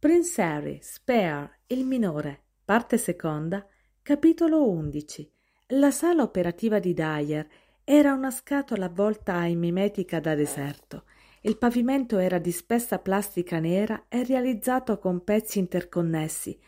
Prince Harry, Spare, il minore, parte seconda, capitolo 11. La sala operativa di Dyer era una scatola avvolta in mimetica da deserto. Il pavimento era di spessa plastica nera e realizzato con pezzi interconnessi,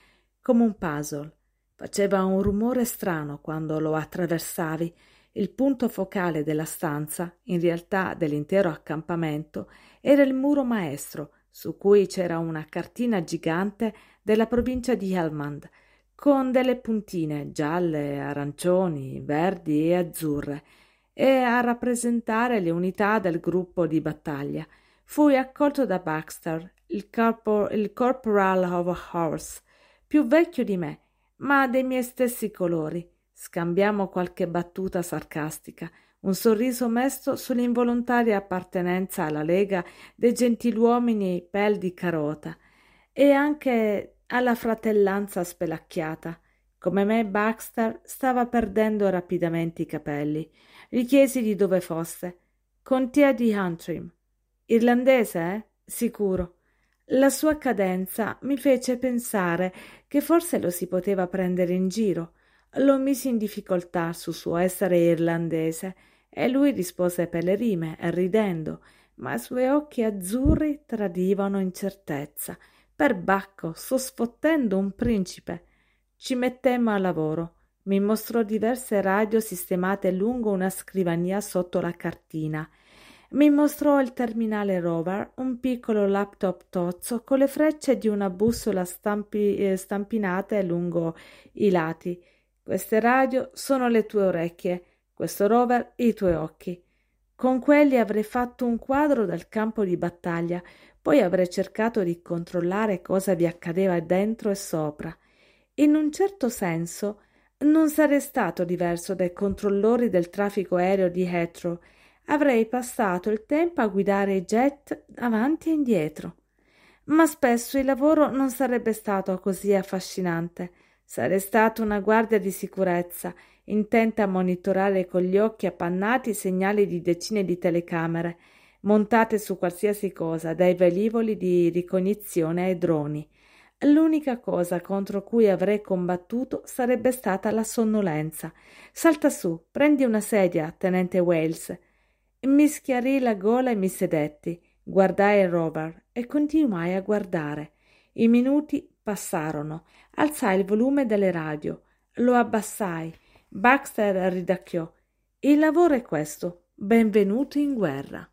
come un puzzle. Faceva un rumore strano quando lo attraversavi. Il punto focale della stanza, in realtà dell'intero accampamento, era il muro maestro, su cui c'era una cartina gigante della provincia di Helmand, con delle puntine gialle, arancioni, verdi e azzurre, e a rappresentare le unità del gruppo di battaglia. Fui accolto da Baxter, il, corpo, il corporal of a horse, più vecchio di me, ma dei miei stessi colori. Scambiamo qualche battuta sarcastica, un sorriso mesto sull'involontaria appartenenza alla Lega dei gentiluomini pel di carota e anche alla fratellanza spelacchiata. Come me, Baxter stava perdendo rapidamente i capelli. Gli chiesi di dove fosse. Contea di Antrim. Irlandese, eh? Sicuro. La sua cadenza mi fece pensare che forse lo si poteva prendere in giro. Lo misi in difficoltà sul suo essere irlandese e lui rispose per le rime, ridendo, ma i suoi occhi azzurri tradivano incertezza. Perbacco, sto sfottendo un principe. Ci mettemmo al lavoro. Mi mostrò diverse radio sistemate lungo una scrivania sotto la cartina. Mi mostrò il terminale rover, un piccolo laptop tozzo con le frecce di una bussola stampi, eh, stampinate lungo i lati. Queste radio sono le tue orecchie questo rover e i tuoi occhi. Con quelli avrei fatto un quadro del campo di battaglia, poi avrei cercato di controllare cosa vi accadeva dentro e sopra. In un certo senso non sarei stato diverso dai controllori del traffico aereo di Heathrow. Avrei passato il tempo a guidare i jet avanti e indietro. Ma spesso il lavoro non sarebbe stato così affascinante. Sarei stata una guardia di sicurezza, intenta a monitorare con gli occhi appannati i segnali di decine di telecamere, montate su qualsiasi cosa, dai velivoli di ricognizione ai droni. L'unica cosa contro cui avrei combattuto sarebbe stata la sonnolenza. Salta su, prendi una sedia, tenente Wales. Mi schiarì la gola e mi sedetti. Guardai il rover e continuai a guardare. I minuti passarono. Alzai il volume delle radio. Lo abbassai. Baxter ridacchiò. Il lavoro è questo. Benvenuto in guerra.